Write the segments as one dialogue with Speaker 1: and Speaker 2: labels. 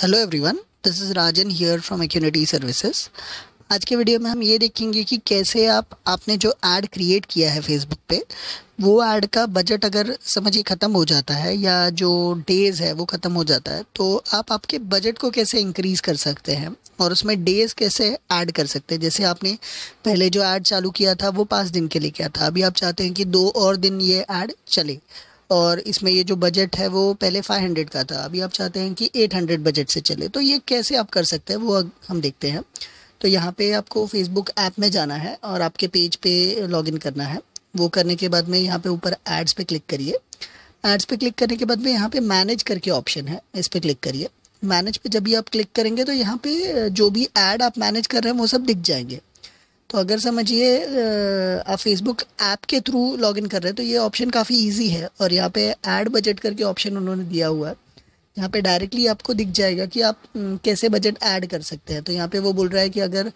Speaker 1: hello everyone this is Rajan here from acunity services आज के video में हम ये देखेंगे कि कैसे आप आपने जो ऐड क्रिएट किया है फेसबुक पे वो ऐड का बजट अगर समझिए ख़त्म हो जाता है या जो डेज़ है वो ख़त्म हो जाता है तो आप आपके बजट को कैसे इंक्रीज़ कर सकते हैं और उसमें डेज़ कैसे ऐड कर सकते हैं जैसे आपने पहले जो ऐड चालू किया था वो पाँच दिन के लिए किया था अभी आप चाहते हैं कि दो और दिन ये ऐड चले और इसमें ये जो बजट है वो पहले 500 का था अभी आप चाहते हैं कि 800 बजट से चले तो ये कैसे आप कर सकते हैं वो हम देखते हैं तो यहाँ पे आपको फेसबुक ऐप में जाना है और आपके पेज पे लॉगिन करना है वो करने के बाद में यहाँ पे ऊपर एड्स पे क्लिक करिए एड्स पे क्लिक करने के बाद में यहाँ पे मैनेज करके ऑप्शन है इस पर क्लिक करिए मैनेज पे जब भी आप क्लिक करेंगे तो यहाँ पे जो भी ऐड आप मैनेज कर रहे हैं वो सब दिख जाएंगे तो अगर समझिए आप फेसबुक ऐप के थ्रू लॉग इन कर रहे हैं तो ये ऑप्शन काफ़ी इजी है और यहाँ पे ऐड बजट करके ऑप्शन उन्होंने दिया हुआ है यहाँ पे डायरेक्टली आपको दिख जाएगा कि आप कैसे बजट ऐड कर सकते हैं तो यहाँ पे वो बोल रहा है कि अगर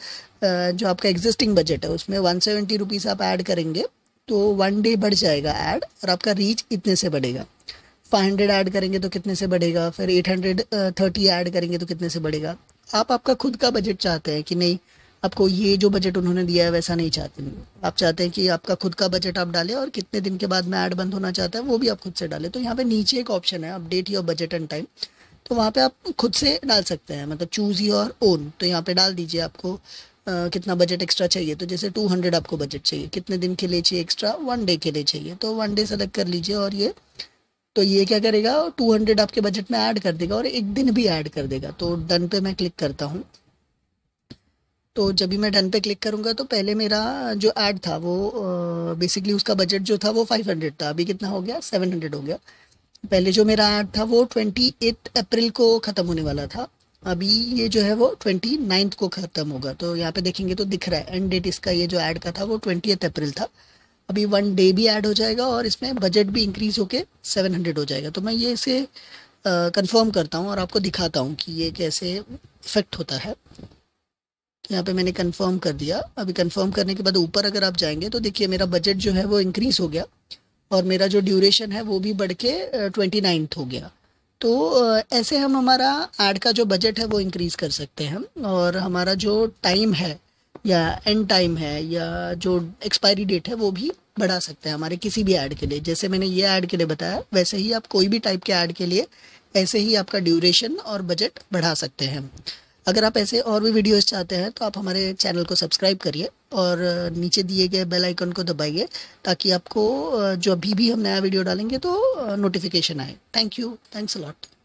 Speaker 1: जो आपका एग्जिस्टिंग बजट है उसमें वन सेवेंटी रुपीज़ आप ऐड करेंगे तो वन डे बढ़ जाएगा ऐड और आपका रीच इतने से बढ़ेगा फाइव हंड्रेड ऐड करेंगे तो कितने से बढ़ेगा फिर एट हंड्रेड थर्टी ऐड करेंगे तो कितने से बढ़ेगा आप आपका खुद का बजट चाहते हैं कि नहीं आपको ये जो बजट उन्होंने दिया है वैसा नहीं चाहते आप चाहते हैं कि आपका खुद का बजट आप डालें और कितने दिन के बाद में ऐड बंद होना चाहता है वो भी आप खुद से डालें तो यहाँ पे नीचे एक ऑप्शन है update your budget and time तो वहाँ पे आप खुद से डाल सकते हैं मतलब चूज़ योर ओन तो यहाँ पे डाल दीजिए आपको आ, कितना बजट एक्स्ट्रा चाहिए तो जैसे टू हंड्रेड आपको बजट चाहिए कितने दिन के लिए चाहिए एक्स्ट्रा वन डे के लिए चाहिए तो वन डे सेलेक्ट कर लीजिए और ये तो ये क्या करेगा टू हंड्रेड आपके बजट में ऐड कर देगा और एक दिन भी ऐड कर देगा तो डन पे मैं क्लिक करता हूँ तो जब भी मैं डन पे क्लिक करूँगा तो पहले मेरा जो ऐड था वो बेसिकली उसका बजट जो था वो फाइव हंड्रेड था अभी कितना हो गया सेवन हंड्रेड हो गया पहले जो मेरा ऐड था वो ट्वेंटी एट अप्रैल को ख़त्म होने वाला था अभी ये जो है वो ट्वेंटी नाइन्थ को ख़त्म होगा तो यहाँ पे देखेंगे तो दिख रहा है एंड डेट इसका ये जो ऐड का था वो ट्वेंटी अप्रैल था अभी वन डे भी ऐड हो जाएगा और इसमें बजट भी इंक्रीज़ होके सेवन हंड्रेड हो जाएगा तो मैं ये इसे कन्फर्म करता हूँ और आपको दिखाता हूँ कि ये कैसे इफेक्ट होता है तो यहाँ पे मैंने कंफर्म कर दिया अभी कंफर्म करने के बाद ऊपर अगर आप जाएंगे तो देखिए मेरा बजट जो है वो इंक्रीज़ हो गया और मेरा जो ड्यूरेशन है वो भी बढ़ के ट्वेंटी नाइन्थ हो गया तो ऐसे हम हमारा एड का जो बजट है वो इंक्रीज़ कर सकते हैं और हमारा जो टाइम है या एंड टाइम है या जो एक्सपायरी डेट है वो भी बढ़ा सकते हैं हमारे किसी भी ऐड के लिए जैसे मैंने ये ऐड के लिए बताया वैसे ही आप कोई भी टाइप के ऐड के लिए ऐसे ही आपका ड्यूरेशन और बजट बढ़ा सकते हैं अगर आप ऐसे और भी वीडियोस चाहते हैं तो आप हमारे चैनल को सब्सक्राइब करिए और नीचे दिए गए बेल आइकन को दबाइए ताकि आपको जो अभी भी हम नया वीडियो डालेंगे तो नोटिफिकेशन आए थैंक यू थैंक्स अलॉट